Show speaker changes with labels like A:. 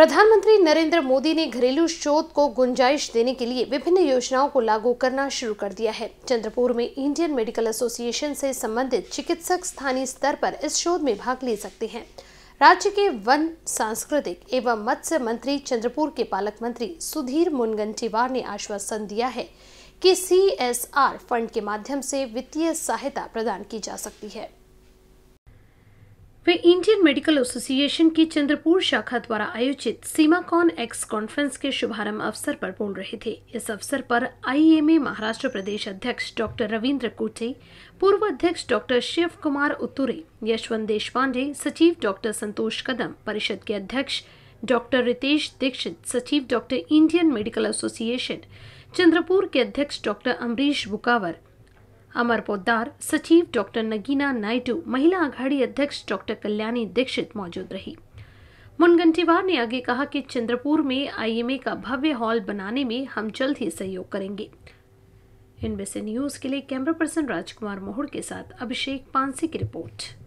A: प्रधानमंत्री नरेंद्र मोदी ने घरेलू शोध को गुंजाइश देने के लिए विभिन्न योजनाओं को लागू करना शुरू कर दिया है चंद्रपुर में इंडियन मेडिकल एसोसिएशन से संबंधित चिकित्सक स्थानीय स्तर पर इस शोध में भाग ले सकते हैं राज्य के वन सांस्कृतिक एवं मत्स्य मंत्री चंद्रपुर के पालक मंत्री सुधीर मुनगंटीवार ने आश्वासन दिया है कि सी फंड के माध्यम से वित्तीय सहायता प्रदान की जा सकती है वे इंडियन मेडिकल एसोसिएशन की चंद्रपुर शाखा द्वारा आयोजित सीमाकॉन एक्स कॉन्फ्रेंस के शुभारंभ अवसर पर बोल रहे थे इस अवसर पर आईएमए महाराष्ट्र प्रदेश अध्यक्ष डॉक्टर रविंद्र कुटे पूर्व अध्यक्ष डॉक्टर शिव कुमार उत्तुरे यशवंत देशपांडे सचिव डॉक्टर संतोष कदम परिषद के अध्यक्ष डॉक्टर रितेश दीक्षित सचिव doctor Indian medical association Chandrapur के अध्यक्ष डॉक्टर अमरीश बुकावर अमर पोदार सचिव डॉक्टर नगीना नायडू महिला आघाड़ी अध्यक्ष डॉक्टर कल्याणी दीक्षित मौजूद रही मुनगंटीवार ने आगे कहा कि चंद्रपुर में आईएमए का भव्य हॉल बनाने में हम जल्द ही सहयोग करेंगे इनबीसी न्यूज के लिए कैमरा पर्सन राजकुमार मोहड़ के साथ अभिषेक पानसी की रिपोर्ट